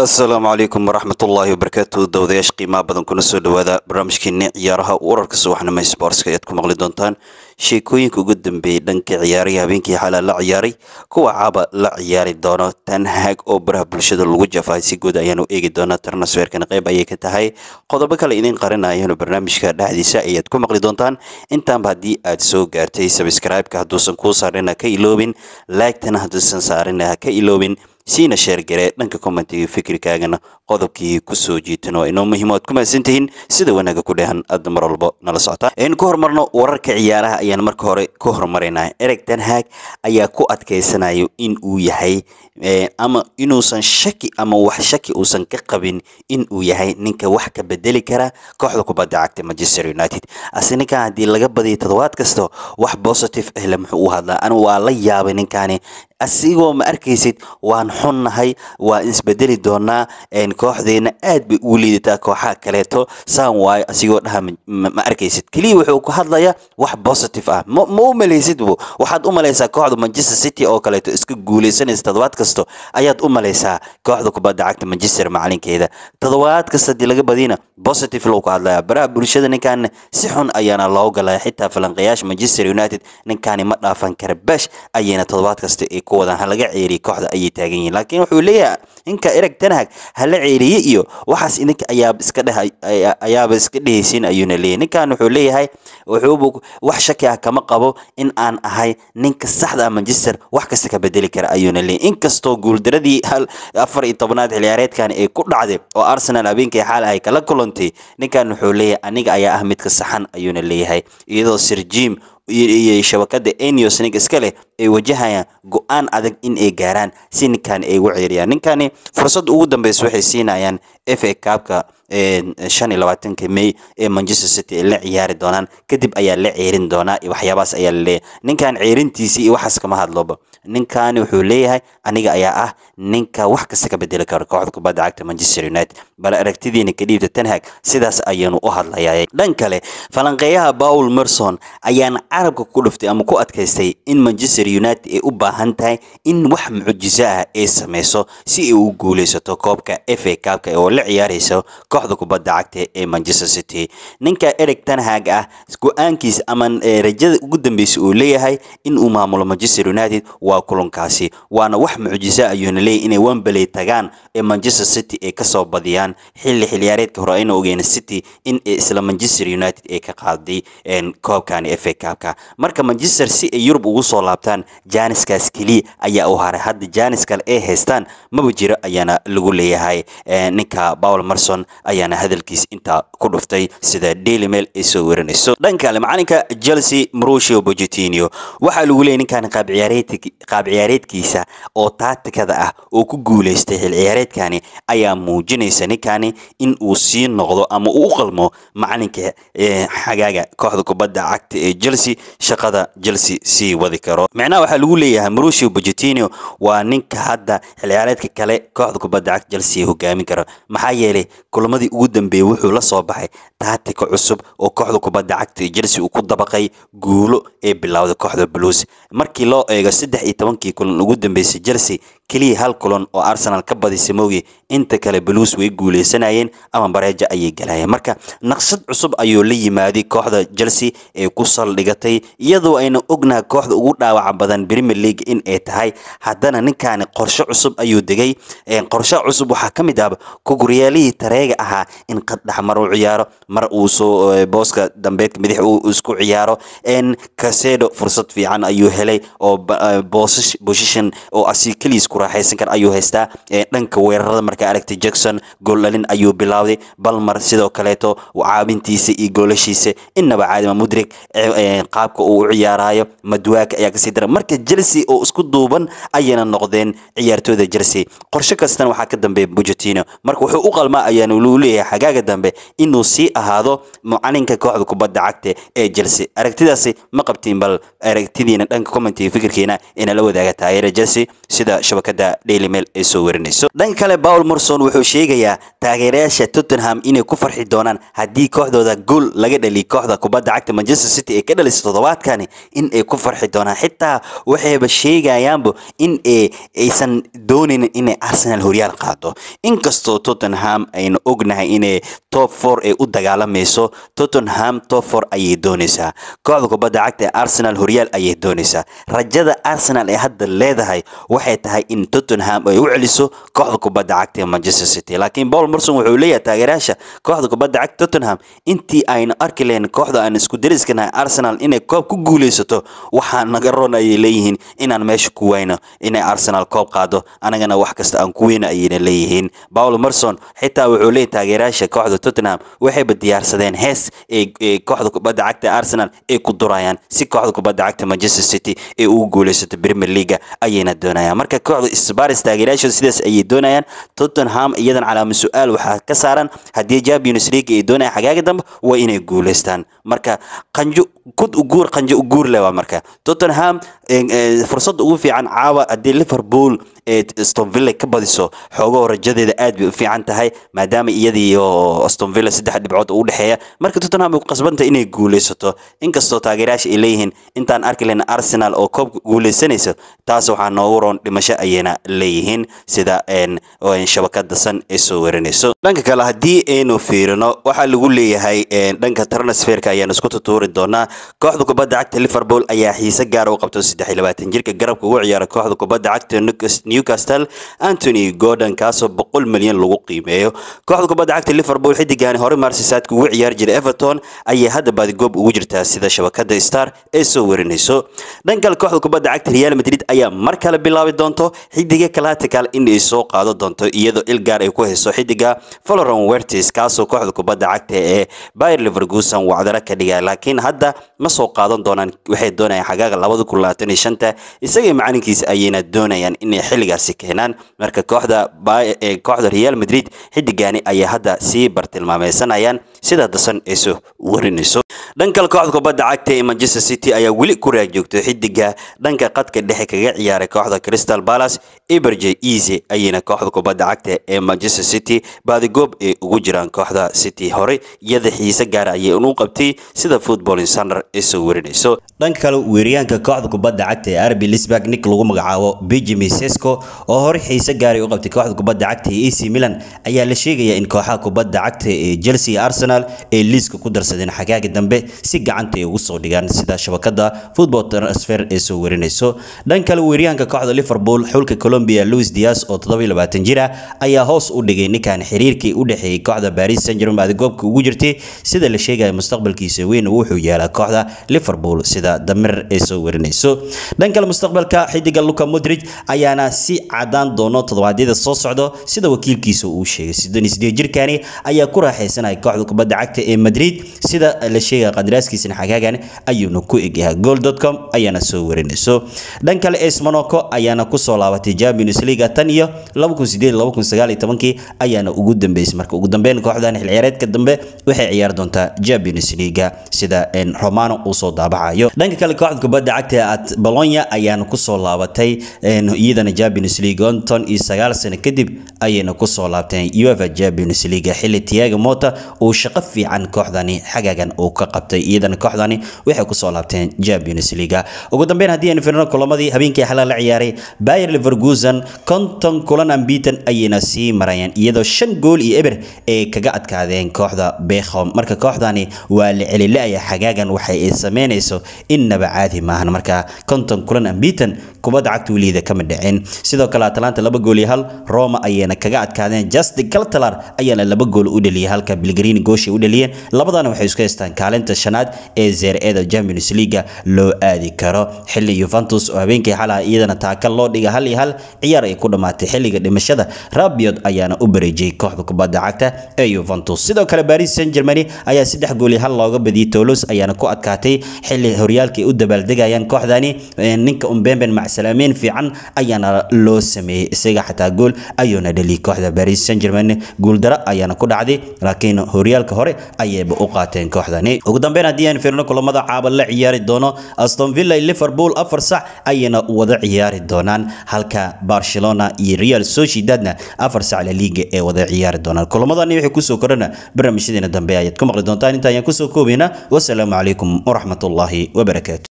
assalaamu calaykum waraxmatullaahi wabarakaatu dawadayaasha qiimaha badan kuna soo dhowaada barnaamijkeeni ciyaaraha urarka subaxnimo sportska ayaad ku maqli doontaan sheekooyinka ugu dambeeyey dhanka ciyaaraya habeenkii xalaa la ciyaaray kuwa caaba la ciyaari doono tan haag oo baraha bulshada lagu jafahay si guud ayaan u eegi doonaa transferkana qayb ayay ka tahay qodobo kale idin qarinayano barnaamijka dhexdiisa ayaad ku maqli doontaan intaanba haddii aad soo gaartay sabskribeka hadduusan kuu saarin ha ka iloobin laagtana hadduusan saarina ka iloobin siina sheergare dhanka kommentiga fikirkaagana qodobkii kusoo jiitan oo inoo muhiim oad ku mahadsantihiin sida wanaaga ku dheehan aad mar walba nala socota aynu ku hormarno wararka ciyaaraha ayaan marka hore ku horumarinaa ereg ten ayaa ku adkaysanayo in uu yahay ama inuusan shaki ama wax shaki uusan ka qabin in uu yahay ninka wax ka bedeli kara kooxda kubadda cagta manchester united ase ninkan haddii laga badiyo toddobaad kasta wax positive ahle muxuu u hadlaa anu waa la yaabay ninkaani asigoo ma arkaysid waan xunnahay waan isbedeli doonaa kooxdeena aad bay ugu liidataa kooxaha kaleeto saan waayo asigoo dhaha ma arkaysid keliya wuxuu ku hadlayaa wax bositive ah ma u malaysid bu waxaad u malaysaa kooxda manchester city oo kaleeto iska guulaysanaysa toddobaad kasta ayaad u malaysaa kooxda kubadda cagta manchester macalinkeeda toddobaad kasta haddii laga badiyna bositive lou ku hadlayaa baraha bulshada ninkaana si xun ayaana loogu xitaa falanqayaasha manchester united ninkaani ma dhaafan kara ayayna toddobaad kasta ay kuwadan ha laga kooxda ayay taagan yihiin laakiin wuxuu leeyahay ninka ereg tanhag hala ceeriye iyo waxaas idinka ayaaba iska dheh ayaaba iska dhehaysiin ayuuna leeyahay ninkan wuxuu leeyahay wuxuubu wax shaki ah kama qabo in aan ahay ninka saxda ah manchester wax kasta ka bedeli kara ayuuna leeyahay inkastoo guuldaradii afar iyo tobnaad xilciyaareedkan ay ku dhacday oo arsenal habeenkii xaal ay kala kulantay ninkan wuxuu leeyahay aniga ayaa ah midka saxan ayuuna leeyahay iyadoo sir jim iyo shabakada eneosinink iska leh ay wajahayaan go-aan adag in ay gaaraan si ninkan ay ugu ceeriyaan ninkani fursad ugu dambaysa waxay siinayaan fa a kaabka shan iyo labaatanka may ee manchester city ay la ciyaari doonaan kadib ayaa la ceerin doonaa iyo waxyaabahaas ayaa la leeyahay ninkan ceerintiisii waxaas kama hadlooba ninkani wuxuu leeyahay aniga ayaa ah ninka wax kasta ka bedeli karo kooxda kubadda cagta manchester united bal aragtidiina ka dhiibta tanhag sidaas ayaanu u hadlayaa dhan kale falanqeeyaha paul merson ayaan carabka ku dhuftay ama ku adkaystay in manchester united ay u baahan tahay in wax mucjiso ah ay sameyso si ay u guuleysato koobka f a kaabka oo kula ciyaarayso kooxda kubadda cagta ee manchester city ninka eric tanhag ah go-aankiis ama rajada ugu dambeysa uu leeyahay in uu maamulo manchester united waa kulankaasi waana wax mucjiso ayuuna leeyahy inay wembley tagaan ee manchester city ay kasoo badiyaan xilli xilciyaareedka hore ayna ogeena city in isla manchester united ay ka qaaday koobkani fa kaabka marka manchester si ay yurub ugu soo laabtaan janiskaas keliya ayaa u haray hadda jaanis kale haystaan maba jiro ayaana lagu leeyahay ninka wararka bawl marson ayaana hadalkiis intaa ku dhuftay sida daily mail ay soo warinayso dhanka kale macalinka chelsea marushio bogetino waxaa lagu leeyay ninkan qaab ciyaareedkiisa oo taatikada ah oo ku guuleystay xil ciyaareedkani ayaa muujinaysa ninkani in uu sii noqdo ama uu u qalmo macalinka eh, xagaaga kooxda kubadda cagta ee chelsea shaqada chelsea sii wadi karo micnaha waxaa lagu leeyahay marushio bogetino waa ninka hadda xil ciyaareedka kale kooxda kubadda cagta chelsea hogaamin kara maxaa yeelay kulamadii ugu dambeeyey wuxuu la soo baxay taatika cusub oo kooxda kubadda cagta Chelsea uu ku dabaqay guulo ee bilowday kooxda Blues markii loo eego saddex iyo tobankii kulan ugu dambeysay Chelsea keliya hal kulan oo arsenal ka badisay mooye inta kale blues way guuleysanayeen ama bareeja ayay galayeen marka naqshad cusub ayuu la yimaaday kooxda chelsea ee ku saldhigatay iyadoo ayna ognaha kooxda ugu dhaawaca badan premier league in ay tahay haddana ninkaani qorshe cusub ayuu degay qorshe cusub waxaa ka mid ah kuguryaalihii tareega ahaa in qaddhex mar u ciyaaro mar uu soo booska dambeedka midix uu isku ciyaaro n fursad fiican ayuu helay oo position oo asi keliis ku raaxaysan kara ayuu haystaa dhanka weerarada markaa aragtay jackson gooldhalin ayuu bilaawday balmar sidoo kaleeto caabintiisa iyo goolashiisa innaba caadima mudrig qaabka uu u ciyaarayo madwaaka ayaa kasii dara marka chelsea oo isku duuban ayayna noqdeen ciyaartooyda chelsea qorshe kastana waxaa ka dambeeya bujatino marka wuxuu u qalmaa ayaana luu leeyahay xagaaga dambe inuu sii ahaado mucalinka kooxda kubadda cagta ee chelsea aragtidaasi ma qabtiin bal aragtidiina dhanka commentiga fikirkiina ina la wadaaga taageera chelsea sida shabakad shirkadda daily mail ay soo warinayso dhanka kale paul morson wuxuu sheegayaa taageerayaasha tottenham inay ku farxi doonaan haddii kooxdooda gool laga dhali kooxda kubadda cagta manchester city ay ka dhalisay toddobaadkani in ay ku farxi doonaan xitaa waxayba sheegayaanba in aysan doonin inay arsenal horyaal qaado inkastoo tottenham aynu ognahay inay top four ay u dagaalamayso tottenham top four ayay doonaysaa kooxda kubadda cagta arsenal horyaal ayay doonaysaa rajada arsenal ee hadda leedahay waxay tahay in tottenham ay u celiso kooxda kubadda cagta ee manchester city laakiin paul marson wuxuu leeyahay taageerayaasha kooxda kubadda cagta tottenham intii aynu arki lahayn kooxda aan isku dariskanahay arsenal inay koob ku guuleysato waxaa naga ron ayay leeyihiin inaan meesha ku wayno inay arsenal koob qaado anagana wax kasta aan ku weyno ayayna leeyihiin paul marson xitaa wuxuu leeyahay taageerayaasha kooxda tottenham waxayba diyaarsadeen hees ee kooxda kubadda cagta arsenal ay ku durayaan si kooxda kubadda cagta manchester city ay ugu guuleysato premier leaga ayayna doonayaan marka koox socdo isbaaris taageerayaasha sidaas ayay doonayaan Tottenham iyadan su-aal waxaa ka saaran haddii Champions League ay doonayaan xagaaga dambe waa inay guuleystaan marka qanjo god uguur qanjo uguur leh waa marka tottenham eh, eh, fursadda ugu fiican caawa haddii liverpool eh, aston villa ka badiso xoogoo rajadeeda aad bay u fiican tahay maadaama iyadii iyo aston villa saddex dhibcood u dhexeeya marka tottenham ay ku inay guuleysato inkastoo taageerayaasha ay leeyihiin intaan arki lehna arsenal oo koobka guuleysanaysa taas waxaa noogu roon dhimasho ayayna leeyihiin sida shabakada san ay soo warinayso dhanka kale haddii aynu fiirino waxaa lagu leeyahay dhanka transferka ayaan isku tutuuri doonaa kooxda kubadda cagta liverpool ayaa xiise gaara u qabta jirka garabka ugu ciyaara kooxda kubadda cagta newcastle antony gordon kaasoo boqol milyan lagu qiimeeyo kooxda kubadda cagta liverpool xidigaani hore marsisaadka ugu ciyaari jiray everton ayaa hadda baadigoob ugu jirtaa sida shabakada star ee soo warinayso dhankale kooxda kubadda cagta real madrid ayaa mar kale bilaabi doonto xidiga calatical inay soo qaado doonto iyadoo ilgaar ay ku hayso xidiga valoron wertis kaasoo kooxda kubadda cagta ee bayer leverkusen wacdara khasaare ka dhigaa laakiin hadda ma soo qaadan doonaan waxay doonayaan xagaaga labada kun labaatan iyo shanta isagii macalinkiisa ayayna doonayaan inay xilligaasi keenaan marka kooxda kooxda real madrid xidigaani ayay hadda sii bartilmaameysanayaan sida dasan ay soo warinayso dhankale kooxda kubadda cagta ee manchester city ayaa weli ku raagjoogto xidiga dhanka qadka dhexe kaga ciyaaray kooxda crystal palace eberje easy ayayna kooxda kubadda cagta ee manchester city baadigoob ay ugu jiraan kooxda city hore iyada xiise gaara ah ayay unu qabtay city sida football insider ay soo warinayso dhanka kale weeryaanka kooxda kubadda cagta ee RB Leipzig nick lagu magacaabo Benjamin Sesko oo hore xiise gaari u qabtay kooxda kubadda cagta ee AC Milan ayaa la sheegaya in kooxaha kubadda cagta ee Chelsea Arsenal ay liiska ku darsadeen xagaaga dambe si gacanta ay ugu soo dhigaan sida shabakada football transfer ay soo warinayso dhanka kale weeryaanka kooxda Liverpool xulka Colombia Luis Diaz oo 27 jir ah ayaa hoos u dhigay ninkan xiriirkii u dhaxeeyay kooxda Paris Saint-Germain ee ugu jirtay sida la sheegay mustaqbalka himilkiisa weyn wuxuu yeelaa kooxda liverpool sida damir ay soo warinayso dhan kale mustaqbalka xidiga luka modrig ayaana si cadaan doono toddobaadyada soo socdo sida wakiilkiisa uu sheegay sideed jirkani ayaa ku raaxaysanaya kooxda kubadda cagta ee madrid sida la sheegaya qadaraaskiisana xagaagan ayuuna ku egyahay goldcom ayaana soo warinayso dhan kale es monaco ayaana kusoo laabatay champions leaga tan iyo ayaana ugu dambeysay marka ugu dambeyn kooxdan xilciyaareedka dambe waxay ciyaari doontaa champions league shayga sida romano uu soo daabacayo dhanka kale kooxda kubadda cagta at bolonya ayaana kusoo laabatay iyadana Champions League konton iyo sagaal sano kadib ayayna kusoo laabteen UEFA Champions League xilli Thiago Motta uu shaqo fiican kooxdani xagaagan uu ka qabtay iyadana kooxdani waxay kusoo laabteen Champions League ugu dambeyn haddii aan fiirino kulamadii habeenkii xalaa la ciyaaray Bayer Leverkusen konton kulan aan ayayna sii marayeen iyadoo shan gool iyo eber ay kaga adkaadeen kooxda Bechom marka kooxdani waa la celilaya xagaagan waxa ay samaynayso innaba caadi maahan markaa konton kulan ambiitan kubadda cagta weliida kama dhicin sidoo kale atalanta laba gool iyo hal roma ayayna kaga adkaadeen justin kaltalar ayaana laba gool u dhaliyay halka bilgarini gooshay u dhaliyeen labadana waxay isku haystaan kaalinta shanaad ee zeer-eeda champions leaga loo aadi karo xilli yuventus oo habeenkii xalaha iyadana taakal loo dhiga hal iyo hal ciyaar ay ku dhammaatay xilliga dhimashada rabiot ayaana u bareejiyey kooxda kubadda cagta ee yuventus sidoo kale baris saint germany ayaa saddex gool iyo hal looga uga badiyay toolos ayaana ku adkaatay xilli horyaalka u dabaaldegayaan kooxdani ninka umbemben macsalaameyn fiican ayaana loo sameeyey isaga xataa gool ayuuna dhaliyay kooxda baris saint germain guuldaro ayaana ku dhacday laakiin horyaalka hore ayayba u qaateen kooxdani ugu dambeyn haddii aan fiirno kulamada caaba la ciyaari doono aston villa iyo liverpool afar sac ayayna wada ciyaari doonaan halka barcelona iyo real sociedadna afar sac la liiga ee wada ciyaari doonaan kulamadani waxay kusoo korana barnaamijyadeena dambe ayaad ku maqli doontaan inta ayaan kusoo بنا والسلام عليكم ورحمة الله وبركاته